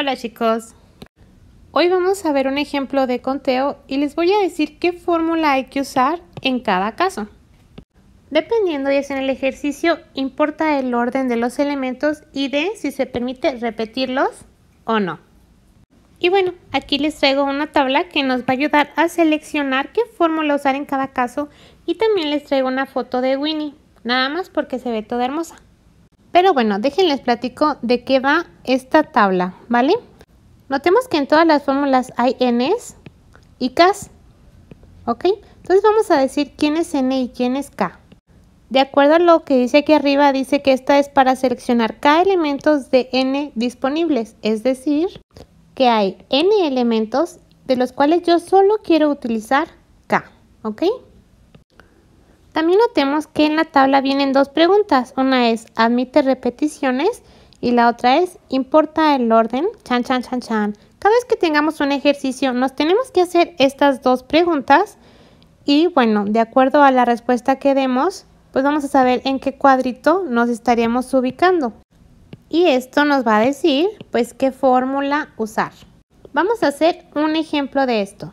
Hola chicos. Hoy vamos a ver un ejemplo de conteo y les voy a decir qué fórmula hay que usar en cada caso. Dependiendo ya si en el ejercicio, importa el orden de los elementos y de si se permite repetirlos o no. Y bueno, aquí les traigo una tabla que nos va a ayudar a seleccionar qué fórmula usar en cada caso y también les traigo una foto de Winnie, nada más porque se ve toda hermosa. Pero bueno, déjenles platico de qué va esta tabla, ¿vale? Notemos que en todas las fórmulas hay n's y k's, ¿ok? Entonces vamos a decir quién es n y quién es k. De acuerdo a lo que dice aquí arriba, dice que esta es para seleccionar k elementos de n disponibles, es decir, que hay n elementos de los cuales yo solo quiero utilizar k, ¿ok? También notemos que en la tabla vienen dos preguntas. Una es admite repeticiones y la otra es importa el orden. Chan, chan, chan, chan. Cada vez que tengamos un ejercicio nos tenemos que hacer estas dos preguntas y bueno, de acuerdo a la respuesta que demos, pues vamos a saber en qué cuadrito nos estaríamos ubicando. Y esto nos va a decir pues qué fórmula usar. Vamos a hacer un ejemplo de esto.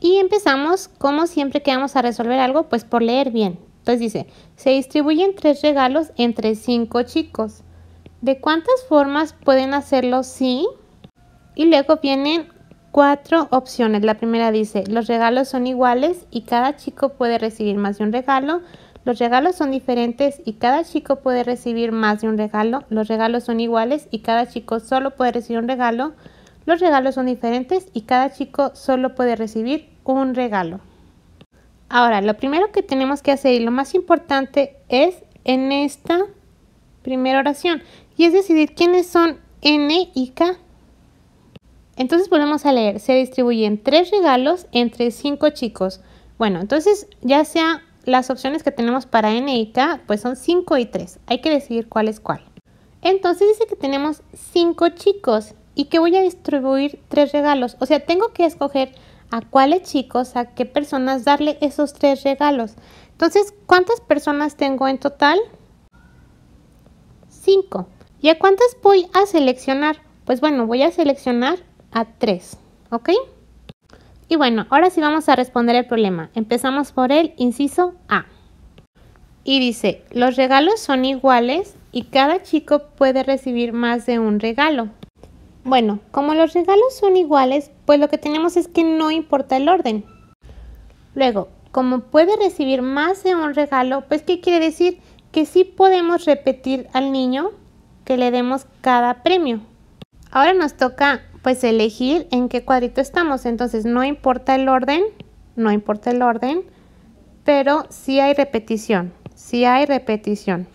Y empezamos, como siempre que vamos a resolver algo, pues por leer bien. Entonces dice, se distribuyen tres regalos entre cinco chicos. ¿De cuántas formas pueden hacerlo sí? Y luego vienen cuatro opciones. La primera dice, los regalos son iguales y cada chico puede recibir más de un regalo. Los regalos son diferentes y cada chico puede recibir más de un regalo. Los regalos son iguales y cada chico solo puede recibir un regalo. Los regalos son diferentes y cada chico solo puede recibir un regalo. Ahora, lo primero que tenemos que hacer y lo más importante es en esta primera oración y es decidir quiénes son N y K. Entonces volvemos a leer, se distribuyen tres regalos entre cinco chicos. Bueno, entonces ya sea las opciones que tenemos para N y K, pues son cinco y tres. Hay que decidir cuál es cuál. Entonces dice que tenemos cinco chicos y que voy a distribuir tres regalos. O sea, tengo que escoger a cuáles chicos, a qué personas darle esos tres regalos. Entonces, ¿cuántas personas tengo en total? Cinco. ¿Y a cuántas voy a seleccionar? Pues bueno, voy a seleccionar a tres, ¿ok? Y bueno, ahora sí vamos a responder el problema. Empezamos por el inciso A. Y dice, los regalos son iguales y cada chico puede recibir más de un regalo. Bueno, como los regalos son iguales, pues lo que tenemos es que no importa el orden. Luego, como puede recibir más de un regalo, pues ¿qué quiere decir? Que sí podemos repetir al niño que le demos cada premio. Ahora nos toca pues elegir en qué cuadrito estamos, entonces no importa el orden, no importa el orden, pero sí hay repetición, sí hay repetición.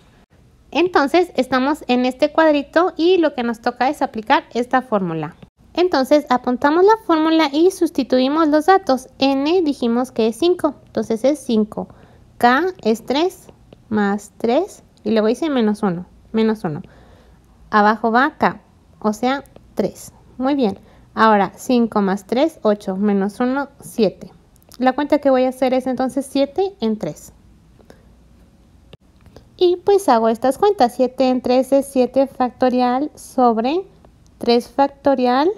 Entonces estamos en este cuadrito y lo que nos toca es aplicar esta fórmula. Entonces apuntamos la fórmula y sustituimos los datos. N dijimos que es 5, entonces es 5. K es 3 más 3 y le a decir menos 1, menos 1. Abajo va K, o sea 3. Muy bien. Ahora 5 más 3, 8, menos 1, 7. La cuenta que voy a hacer es entonces 7 en 3. Y pues hago estas cuentas. 7 entre 3 es 7 factorial sobre 3 factorial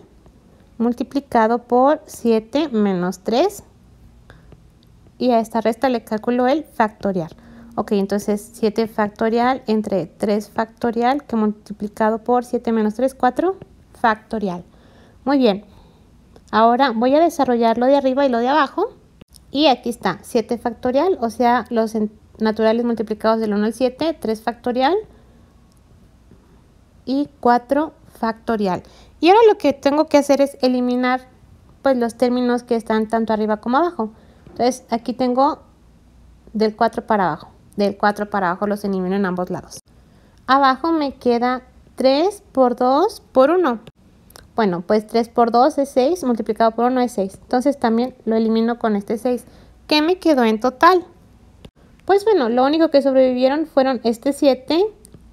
multiplicado por 7 menos 3. Y a esta resta le calculo el factorial. Ok, entonces 7 factorial entre 3 factorial que multiplicado por 7 menos 3, 4 factorial. Muy bien. Ahora voy a desarrollar lo de arriba y lo de abajo. Y aquí está, 7 factorial, o sea, los, naturales multiplicados del 1 al 7, 3 factorial y 4 factorial. Y ahora lo que tengo que hacer es eliminar pues los términos que están tanto arriba como abajo. Entonces aquí tengo del 4 para abajo, del 4 para abajo los elimino en ambos lados. Abajo me queda 3 por 2 por 1. Bueno, pues 3 por 2 es 6, multiplicado por 1 es 6. Entonces también lo elimino con este 6. ¿Qué me quedó en total? Pues bueno, lo único que sobrevivieron fueron este 7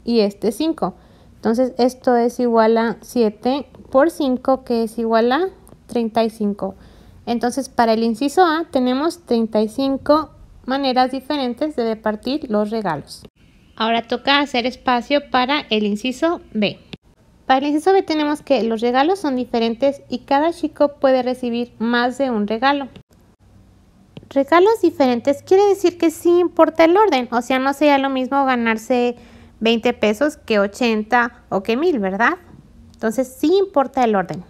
y este 5. Entonces esto es igual a 7 por 5 que es igual a 35. Entonces para el inciso A tenemos 35 maneras diferentes de repartir los regalos. Ahora toca hacer espacio para el inciso B. Para el inciso B tenemos que los regalos son diferentes y cada chico puede recibir más de un regalo regalos diferentes quiere decir que sí importa el orden, o sea, no sería lo mismo ganarse 20 pesos que 80 o que 1000, ¿verdad? Entonces sí importa el orden.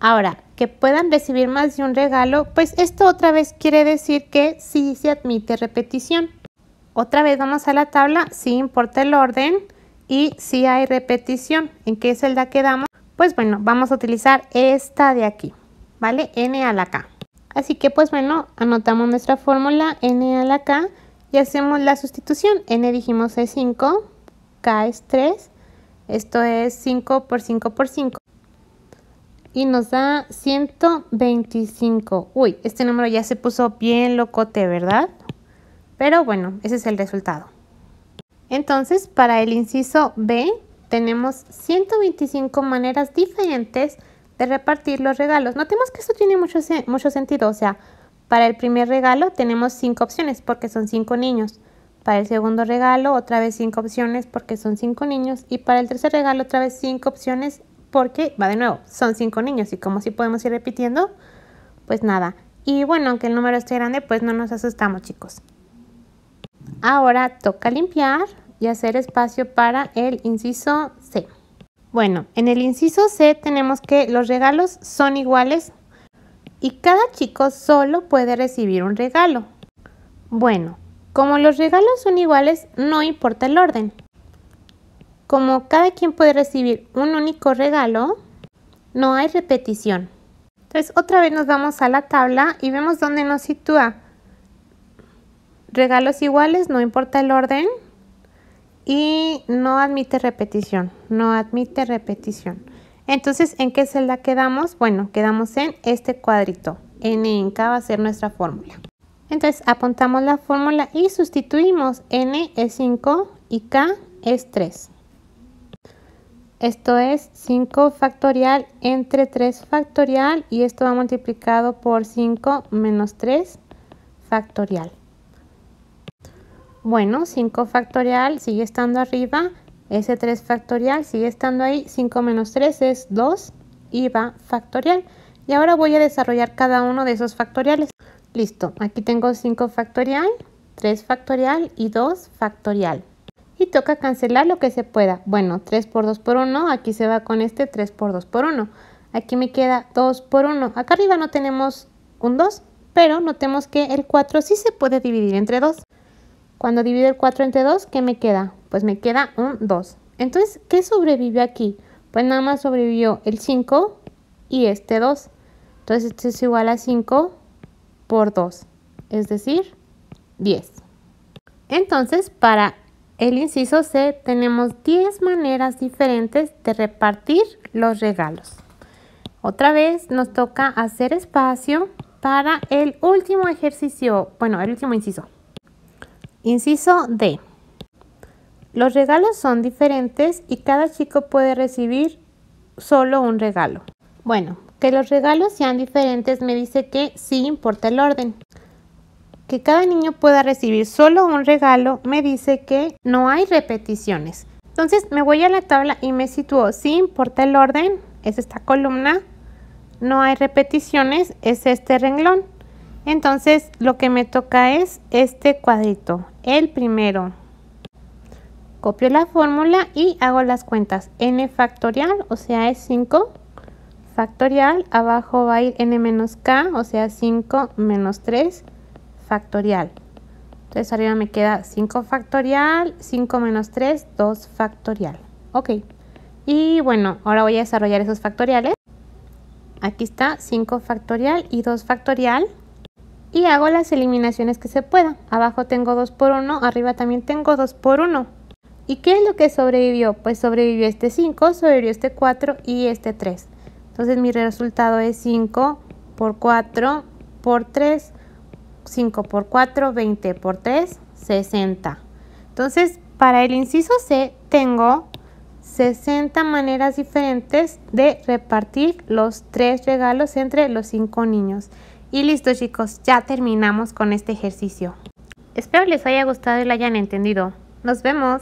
Ahora, que puedan recibir más de un regalo, pues esto otra vez quiere decir que sí se admite repetición. Otra vez vamos a la tabla, sí importa el orden y sí hay repetición. ¿En qué celda quedamos? Pues bueno, vamos a utilizar esta de aquí, ¿vale? N a la K. Así que pues bueno, anotamos nuestra fórmula n a la k y hacemos la sustitución. n dijimos es 5, k es 3, esto es 5 por 5 por 5. Y nos da 125. Uy, este número ya se puso bien locote, ¿verdad? Pero bueno, ese es el resultado. Entonces, para el inciso B, tenemos 125 maneras diferentes de repartir los regalos. Notemos que esto tiene mucho, sentido, o sea, para el primer regalo tenemos cinco opciones porque son cinco niños. Para el segundo regalo otra vez cinco opciones porque son cinco niños. Y para el tercer regalo otra vez cinco opciones porque, va de nuevo, son cinco niños. Y como si podemos ir repitiendo, pues nada. Y bueno, aunque el número esté grande, pues no nos asustamos chicos. Ahora toca limpiar y hacer espacio para el inciso C. Bueno, en el inciso C tenemos que los regalos son iguales y cada chico solo puede recibir un regalo. Bueno, como los regalos son iguales, no importa el orden. Como cada quien puede recibir un único regalo, no hay repetición. Entonces, otra vez nos vamos a la tabla y vemos dónde nos sitúa. Regalos iguales, no importa el orden y no admite repetición, no admite repetición. Entonces, ¿en qué celda quedamos? Bueno, quedamos en este cuadrito. n en k va a ser nuestra fórmula. Entonces, apuntamos la fórmula y sustituimos. n es 5 y k es 3. Esto es 5 factorial entre 3 factorial y esto va multiplicado por 5 menos 3 factorial. Bueno, 5 factorial sigue estando arriba, ese 3 factorial sigue estando ahí, 5 menos 3 es 2 y va factorial. Y ahora voy a desarrollar cada uno de esos factoriales. Listo, aquí tengo 5 factorial, 3 factorial y 2 factorial. Y toca cancelar lo que se pueda. Bueno, 3 por 2 por 1, aquí se va con este 3 por 2 por 1. Aquí me queda 2 por 1. Acá arriba no tenemos un 2, pero notemos que el 4 sí se puede dividir entre 2. Cuando divido el 4 entre 2, ¿qué me queda? Pues me queda un 2. Entonces, ¿qué sobrevivió aquí? Pues nada más sobrevivió el 5 y este 2. Entonces, este es igual a 5 por 2, es decir, 10. Entonces, para el inciso C, tenemos 10 maneras diferentes de repartir los regalos. Otra vez nos toca hacer espacio para el último ejercicio, bueno, el último inciso. Inciso D. Los regalos son diferentes y cada chico puede recibir solo un regalo. Bueno, que los regalos sean diferentes me dice que sí importa el orden. Que cada niño pueda recibir solo un regalo me dice que no hay repeticiones. Entonces me voy a la tabla y me sitúo. Sí importa el orden, es esta columna. No hay repeticiones, es este renglón. Entonces lo que me toca es este cuadrito, el primero. Copio la fórmula y hago las cuentas. n factorial, o sea, es 5 factorial. Abajo va a ir n menos k, o sea, 5 menos 3 factorial. Entonces arriba me queda 5 factorial, 5 menos 3, 2 factorial. Ok. Y bueno, ahora voy a desarrollar esos factoriales. Aquí está 5 factorial y 2 factorial y hago las eliminaciones que se puedan. Abajo tengo 2 por 1, arriba también tengo 2 por 1. ¿Y qué es lo que sobrevivió? Pues sobrevivió este 5, sobrevivió este 4 y este 3. Entonces mi resultado es 5 por 4 por 3, 5 por 4, 20 por 3, 60. Entonces para el inciso C tengo 60 maneras diferentes de repartir los 3 regalos entre los 5 niños. Y listo chicos, ya terminamos con este ejercicio. Espero les haya gustado y lo hayan entendido. ¡Nos vemos!